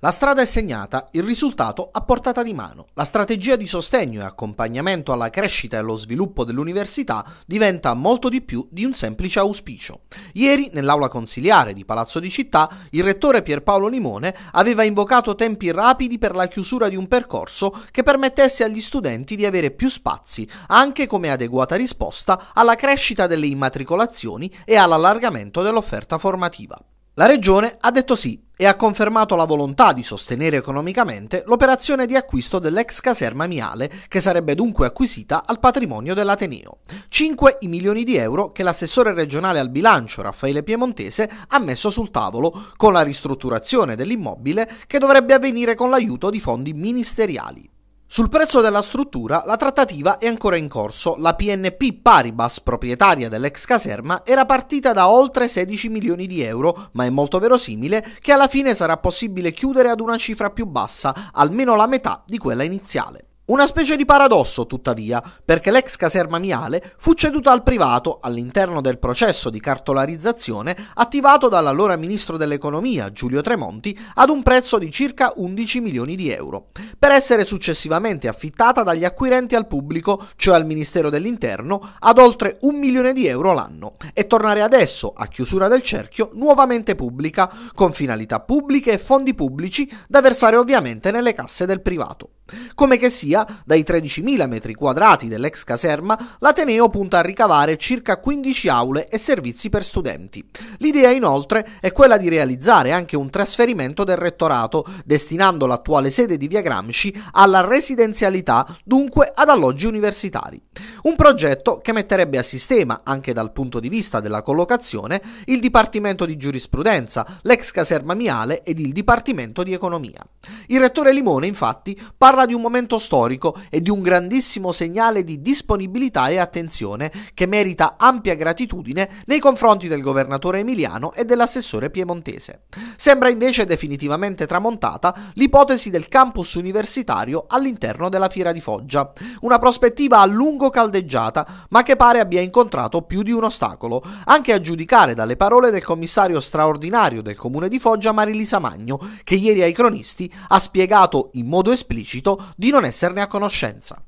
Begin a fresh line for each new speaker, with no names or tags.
La strada è segnata, il risultato a portata di mano. La strategia di sostegno e accompagnamento alla crescita e allo sviluppo dell'università diventa molto di più di un semplice auspicio. Ieri, nell'aula consiliare di Palazzo di Città, il rettore Pierpaolo Limone aveva invocato tempi rapidi per la chiusura di un percorso che permettesse agli studenti di avere più spazi, anche come adeguata risposta alla crescita delle immatricolazioni e all'allargamento dell'offerta formativa. La regione ha detto sì e ha confermato la volontà di sostenere economicamente l'operazione di acquisto dell'ex caserma Miale, che sarebbe dunque acquisita al patrimonio dell'Ateneo. 5 i milioni di euro che l'assessore regionale al bilancio Raffaele Piemontese ha messo sul tavolo con la ristrutturazione dell'immobile che dovrebbe avvenire con l'aiuto di fondi ministeriali. Sul prezzo della struttura la trattativa è ancora in corso. La PNP Paribas, proprietaria dell'ex caserma, era partita da oltre 16 milioni di euro, ma è molto verosimile che alla fine sarà possibile chiudere ad una cifra più bassa, almeno la metà di quella iniziale. Una specie di paradosso, tuttavia, perché l'ex caserma Miale fu ceduta al privato all'interno del processo di cartolarizzazione attivato dall'allora ministro dell'economia Giulio Tremonti ad un prezzo di circa 11 milioni di euro, per essere successivamente affittata dagli acquirenti al pubblico, cioè al Ministero dell'Interno, ad oltre un milione di euro l'anno e tornare adesso, a chiusura del cerchio, nuovamente pubblica, con finalità pubbliche e fondi pubblici da versare ovviamente nelle casse del privato. Come che sia, dai 13.000 metri quadrati dell'ex caserma, l'Ateneo punta a ricavare circa 15 aule e servizi per studenti. L'idea inoltre è quella di realizzare anche un trasferimento del rettorato, destinando l'attuale sede di Via Gramsci alla residenzialità, dunque ad alloggi universitari. Un progetto che metterebbe a sistema, anche dal punto di vista della collocazione, il Dipartimento di Giurisprudenza, l'ex caserma Miale ed il Dipartimento di Economia. Il rettore Limone infatti parla parla di un momento storico e di un grandissimo segnale di disponibilità e attenzione che merita ampia gratitudine nei confronti del governatore emiliano e dell'assessore piemontese. Sembra invece definitivamente tramontata l'ipotesi del campus universitario all'interno della Fiera di Foggia, una prospettiva a lungo caldeggiata ma che pare abbia incontrato più di un ostacolo, anche a giudicare dalle parole del commissario straordinario del comune di Foggia Marilisa Magno, che ieri ai cronisti ha spiegato in modo esplicito di non esserne a conoscenza.